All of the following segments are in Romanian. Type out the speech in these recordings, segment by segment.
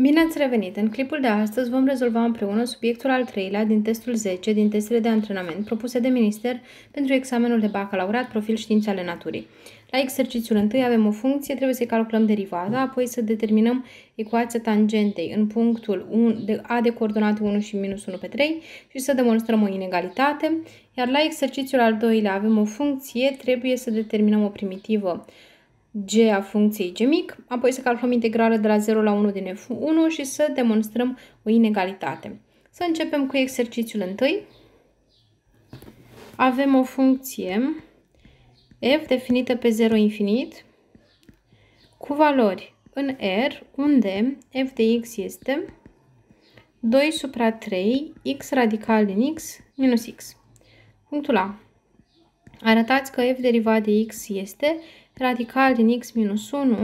Bine ați revenit! În clipul de astăzi vom rezolva împreună subiectul al treilea din testul 10 din testele de antrenament propuse de minister pentru examenul de bacalaureat profil științe ale naturii. La exercițiul întâi avem o funcție, trebuie să calculăm derivata, apoi să determinăm ecuația tangentei în punctul de A de coordonate 1 și minus 1 pe 3 și să demonstrăm o inegalitate. Iar la exercițiul al doilea avem o funcție, trebuie să determinăm o primitivă g a funcției g mic, apoi să calculăm integrală de la 0 la 1 din f1 și să demonstrăm o inegalitate. Să începem cu exercițiul întâi. Avem o funcție f definită pe 0 infinit cu valori în R, unde f de x este 2 supra 3, x radical din x, minus x. Punctul A. Arătați că f derivat de x este radical din x minus 1,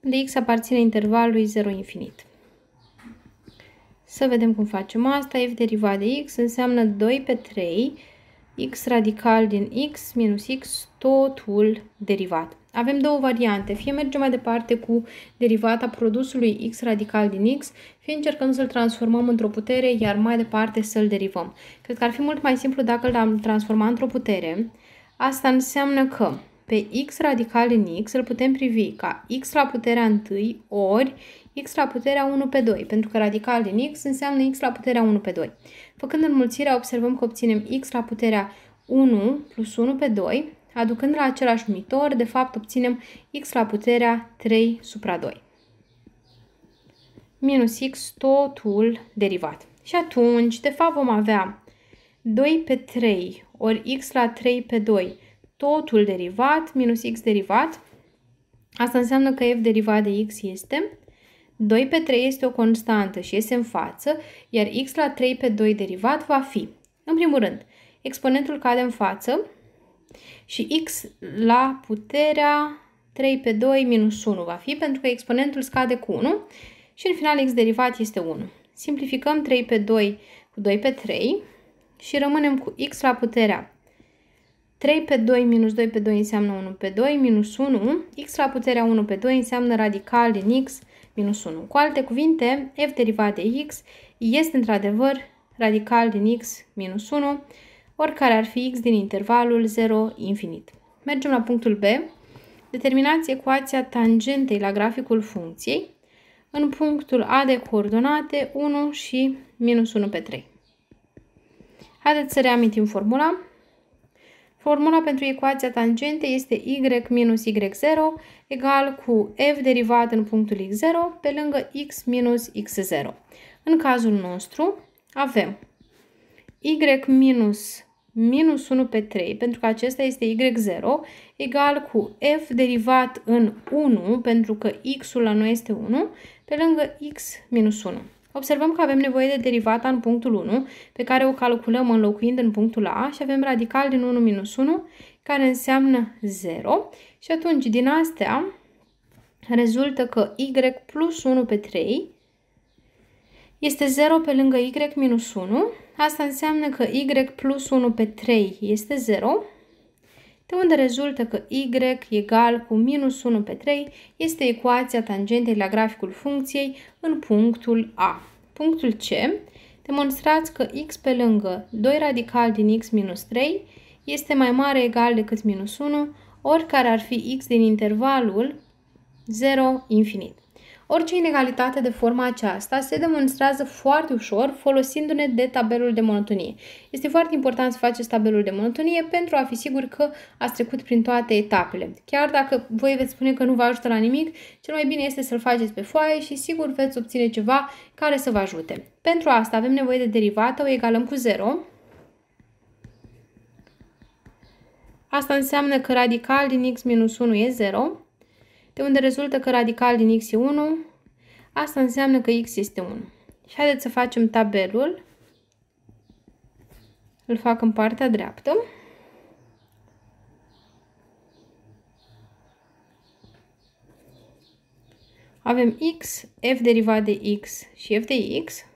unde x aparține intervalului 0 infinit. Să vedem cum facem asta. f derivat de x înseamnă 2 pe 3, x radical din x minus x, totul derivat. Avem două variante. Fie mergem mai departe cu derivata produsului x radical din x, fie încercăm să-l transformăm într-o putere, iar mai departe să-l derivăm. Cred că ar fi mult mai simplu dacă l-am transformat într-o putere. Asta înseamnă că pe x radical în x îl putem privi ca x la puterea 1 ori x la puterea 1 pe 2, pentru că radical din x înseamnă x la puterea 1 pe 2. Făcând înmulțirea, observăm că obținem x la puterea 1 plus 1 pe 2, aducând la același numitor, de fapt obținem x la puterea 3 supra 2 minus x totul derivat. Și atunci, de fapt, vom avea 2 pe 3 ori x la 3 pe 2 totul derivat minus x derivat. Asta înseamnă că f derivat de x este 2 pe 3 este o constantă și iese în față, iar x la 3 pe 2 derivat va fi, în primul rând, exponentul cade în față și x la puterea 3 pe 2 minus 1 va fi, pentru că exponentul scade cu 1 și în final x derivat este 1. Simplificăm 3 pe 2 cu 2 pe 3 și rămânem cu x la puterea 3 pe 2 minus 2 pe 2 înseamnă 1 pe 2 minus 1. x la puterea 1 pe 2 înseamnă radical din x minus 1. Cu alte cuvinte, f derivat de x este într-adevăr radical din x minus 1, oricare ar fi x din intervalul 0 infinit. Mergem la punctul B. Determinați ecuația tangentei la graficul funcției în punctul A de coordonate 1 și minus 1 pe 3. Haideți să reamintim formula. Formula pentru ecuația tangente este y minus y0 egal cu f derivat în punctul x0 pe lângă x minus x0. În cazul nostru avem y minus minus 1 pe 3, pentru că acesta este y0, egal cu f derivat în 1, pentru că x-ul la noi este 1, pe lângă x minus 1. Observăm că avem nevoie de derivata în punctul 1, pe care o calculăm înlocuind în punctul A și avem radical din 1 minus 1, care înseamnă 0. Și atunci, din astea, rezultă că y plus 1 pe 3 este 0 pe lângă y minus 1. Asta înseamnă că y plus 1 pe 3 este 0 de unde rezultă că y egal cu minus 1 pe 3 este ecuația tangentei la graficul funcției în punctul A. Punctul C, demonstrați că x pe lângă 2 radical din x minus 3 este mai mare egal decât minus 1, oricare ar fi x din intervalul 0 infinit. Orice inegalitate de forma aceasta se demonstrează foarte ușor folosindu-ne de tabelul de monotonie. Este foarte important să faceți tabelul de monotonie pentru a fi sigur că ați trecut prin toate etapele. Chiar dacă voi veți spune că nu vă ajută la nimic, cel mai bine este să-l faceți pe foaie și sigur veți obține ceva care să vă ajute. Pentru asta avem nevoie de derivată, o egalăm cu 0, Asta înseamnă că radical din x minus 1 e 0 de unde rezultă că radical din x e 1, asta înseamnă că x este 1. Și haideți să facem tabelul. Îl fac în partea dreaptă. Avem x, f derivat de x și f de x.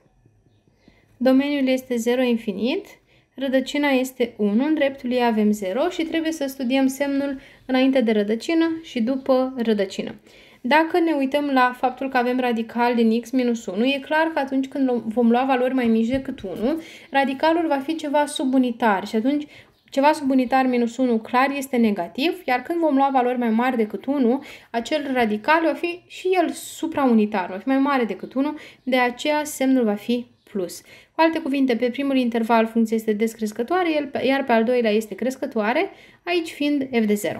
Domeniul este 0 infinit rădăcina este 1, în dreptul ei avem 0 și trebuie să studiem semnul înainte de rădăcină și după rădăcină. Dacă ne uităm la faptul că avem radical din x minus 1, e clar că atunci când vom lua valori mai mici decât 1, radicalul va fi ceva subunitar și atunci ceva subunitar minus 1 clar este negativ, iar când vom lua valori mai mari decât 1, acel radical va fi și el supraunitar, va fi mai mare decât 1, de aceea semnul va fi plus. Cu alte cuvinte, pe primul interval funcția este descrescătoare, iar pe al doilea este crescătoare, aici fiind f de 0.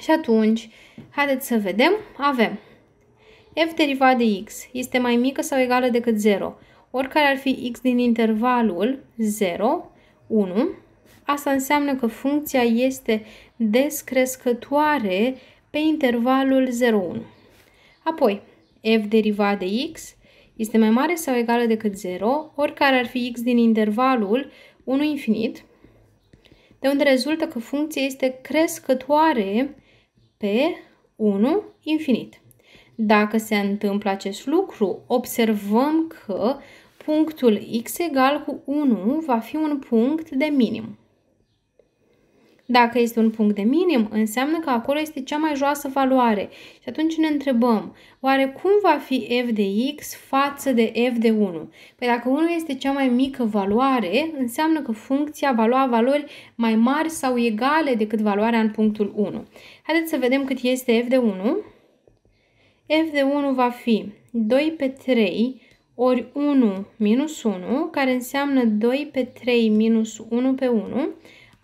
Și atunci, haideți să vedem, avem f derivat de x este mai mică sau egală decât 0, oricare ar fi x din intervalul 0, 1, asta înseamnă că funcția este descrescătoare pe intervalul 0, 1. Apoi, f derivat de x este mai mare sau egală decât 0, oricare ar fi x din intervalul 1 infinit, de unde rezultă că funcția este crescătoare pe 1 infinit. Dacă se întâmplă acest lucru, observăm că punctul x egal cu 1 va fi un punct de minim. Dacă este un punct de minim, înseamnă că acolo este cea mai joasă valoare. Și atunci ne întrebăm, oare cum va fi f de x față de f de 1? Păi dacă 1 este cea mai mică valoare, înseamnă că funcția va lua valori mai mari sau egale decât valoarea în punctul 1. Haideți să vedem cât este f de 1. f de 1 va fi 2 pe 3 ori 1 minus 1, care înseamnă 2 pe 3 minus 1 pe 1,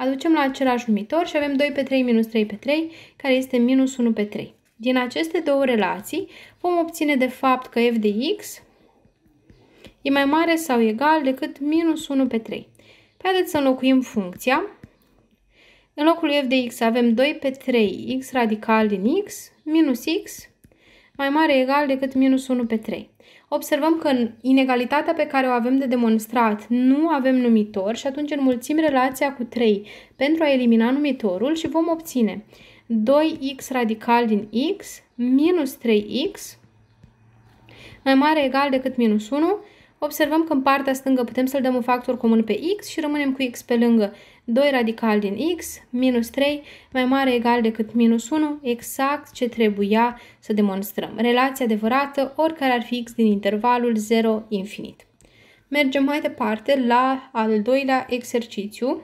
aducem la același numitor și avem 2 pe 3 minus 3 pe 3, care este minus 1 pe 3. Din aceste două relații vom obține de fapt că f de x e mai mare sau egal decât minus 1 pe 3. Păi haideți să înlocuim funcția. În locul f de x avem 2 pe 3x radical din x minus x mai mare egal decât minus 1 pe 3. Observăm că în inegalitatea pe care o avem de demonstrat nu avem numitor și atunci înmulțim relația cu 3 pentru a elimina numitorul și vom obține 2x radical din x minus 3x mai mare egal decât minus 1 observăm că în partea stângă putem să-l dăm un factor comun pe x și rămânem cu x pe lângă 2 radical din x, minus 3, mai mare egal decât minus 1, exact ce trebuia să demonstrăm. Relația adevărată, oricare ar fi x din intervalul 0 infinit. Mergem mai departe la al doilea exercițiu.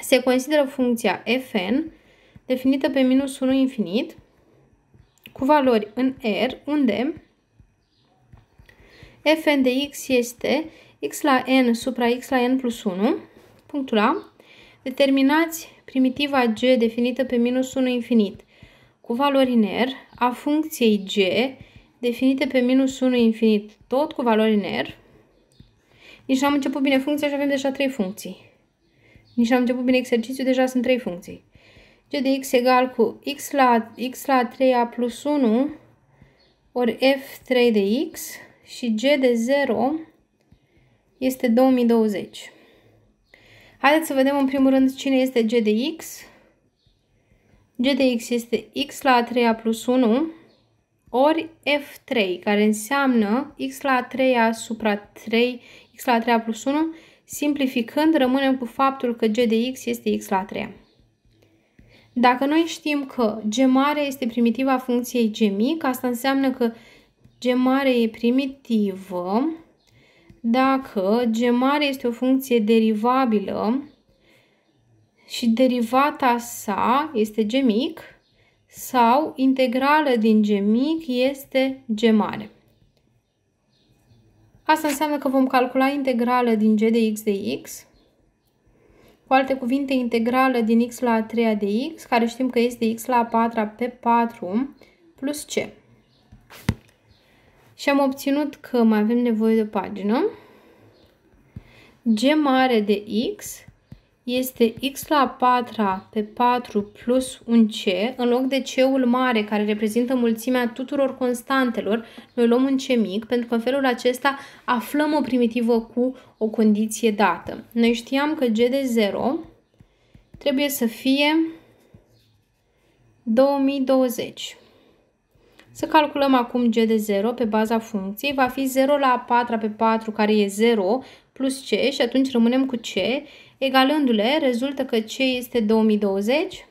Se consideră funcția fn definită pe minus 1 infinit cu valori în R, unde fn de x este x la n supra x la n plus 1, punctul A, determinați primitiva g definită pe minus 1 infinit cu valori în R a funcției g definite pe minus 1 infinit tot cu valori în R. Nici am început bine funcția și avem deja 3 funcții. Nici am început bine exercițiul, deja sunt 3 funcții. g de x egal cu x la, x la 3a plus 1 ori f3 de x și G de 0 este 2020. Haideți să vedem în primul rând cine este G de X. G de X este X la a treia plus 1 ori F3, care înseamnă X la a treia supra 3, X la a treia plus 1. Simplificând, rămânem cu faptul că G de X este X la a treia. Dacă noi știm că G mare este primitiva funcției G mic, asta înseamnă că G mare e primitivă dacă G mare este o funcție derivabilă și derivata sa este G mic sau integrală din G mic este G mare. Asta înseamnă că vom calcula integrală din G de X de X, cu alte cuvinte, integrală din X la a treia de X, care știm că este X la a patra pe 4, plus C și am obținut că mai avem nevoie de o pagină. G mare de X este X la 4 pe 4 plus un C. În loc de C-ul mare, care reprezintă mulțimea tuturor constantelor, noi luăm un C mic, pentru că în felul acesta aflăm o primitivă cu o condiție dată. Noi știam că G de 0 trebuie să fie 2020. Să calculăm acum g de 0 pe baza funcției. Va fi 0 la 4 pe 4, care e 0, plus c și atunci rămânem cu c. Egalându-le, rezultă că c este 2020.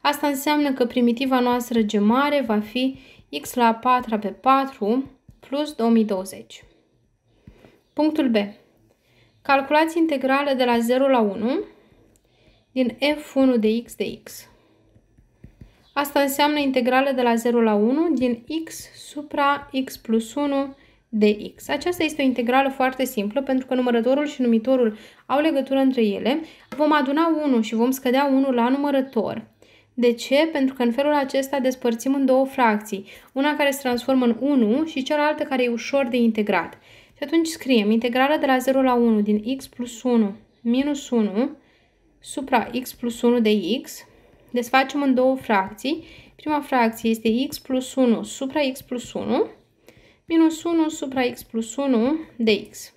Asta înseamnă că primitiva noastră g mare va fi x la 4 pe 4 plus 2020. Punctul B. Calculați integrală de la 0 la 1 din f1 de x de x. Asta înseamnă integrală de la 0 la 1 din x supra x plus 1 de x. Aceasta este o integrală foarte simplă pentru că numărătorul și numitorul au legătură între ele. Vom aduna 1 și vom scădea 1 la numărător. De ce? Pentru că în felul acesta despărțim în două fracții, una care se transformă în 1 și cealaltă care e ușor de integrat. Și atunci scriem integrală de la 0 la 1 din x plus 1 minus 1 supra x plus 1 de x desfacem în două fracții. Prima fracție este x plus 1 supra x plus 1 minus 1 supra x plus 1 de x.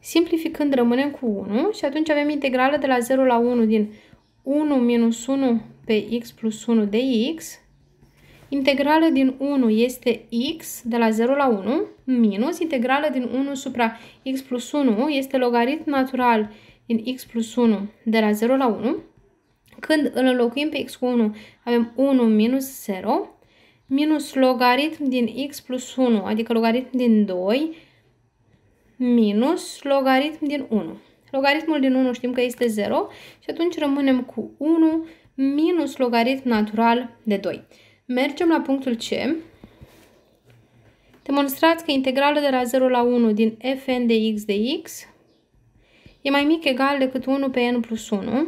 Simplificând rămânem cu 1 și atunci avem integrală de la 0 la 1 din 1 minus 1 pe x plus 1 de x. Integrală din 1 este x de la 0 la 1 minus integrală din 1 supra x plus 1 este logaritm natural din x plus 1 de la 0 la 1 când îl înlocuim pe x cu 1, avem 1 minus 0, minus logaritm din x plus 1, adică logaritm din 2, minus logaritm din 1. Logaritmul din 1 știm că este 0 și atunci rămânem cu 1 minus logaritm natural de 2. Mergem la punctul C. Demonstrați că integrală de la 0 la 1 din fn de x de x e mai mic egal decât 1 pe n plus 1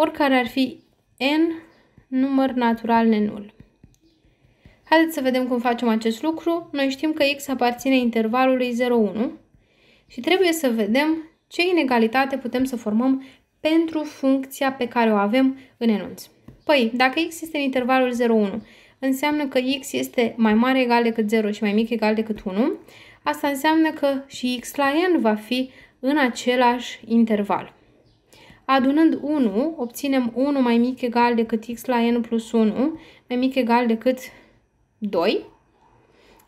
oricare ar fi n număr natural nenul. Haideți să vedem cum facem acest lucru. Noi știm că x aparține intervalului 0,1 și trebuie să vedem ce inegalitate putem să formăm pentru funcția pe care o avem în enunț. Păi, dacă x este în intervalul 0,1, înseamnă că x este mai mare egal decât 0 și mai mic egal decât 1, asta înseamnă că și x la n va fi în același interval. Adunând 1, obținem 1 mai mic egal decât x la n plus 1, mai mic egal decât 2.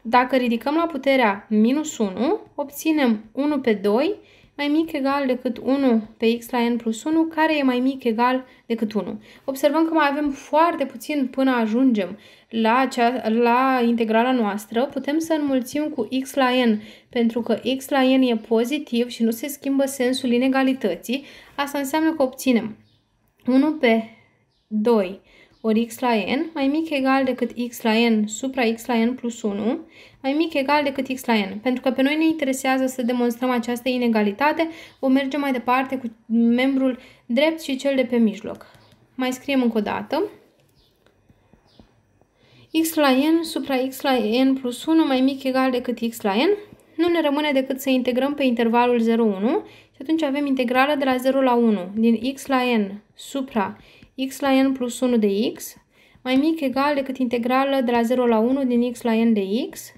Dacă ridicăm la puterea minus 1, obținem 1 pe 2 mai mic egal decât 1 pe x la n plus 1, care e mai mic egal decât 1. Observăm că mai avem foarte puțin până ajungem la, cea, la integrala noastră. Putem să înmulțim cu x la n, pentru că x la n e pozitiv și nu se schimbă sensul inegalității. Asta înseamnă că obținem 1 pe 2 ori x la n mai mic egal decât x la n supra x la n plus 1 mai mic egal decât x la n. Pentru că pe noi ne interesează să demonstrăm această inegalitate, o mergem mai departe cu membrul drept și cel de pe mijloc. Mai scriem încă o dată. x la n supra x la n plus 1 mai mic egal decât x la n. Nu ne rămâne decât să integrăm pe intervalul 0,1 și atunci avem integrală de la 0 la 1 din x la n supra x la n plus 1 de x mai mic egal decât integrală de la 0 la 1 din x la n de x.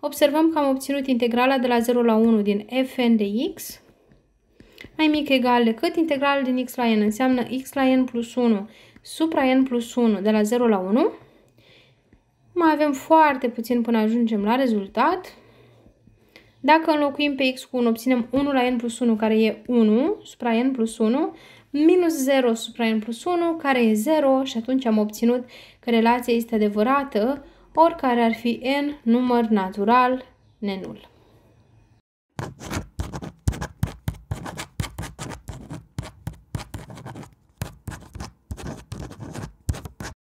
Observăm că am obținut integrala de la 0 la 1 din fn de x mai mic egal decât integrală din x la n înseamnă x la n plus 1 supra n plus 1 de la 0 la 1. Mai avem foarte puțin până ajungem la rezultat. Dacă înlocuim pe x cu 1, obținem 1 la n plus 1, care e 1, supra n plus 1 minus 0 supra n plus 1, care e 0 și atunci am obținut că relația este adevărată, oricare ar fi n număr natural nenul.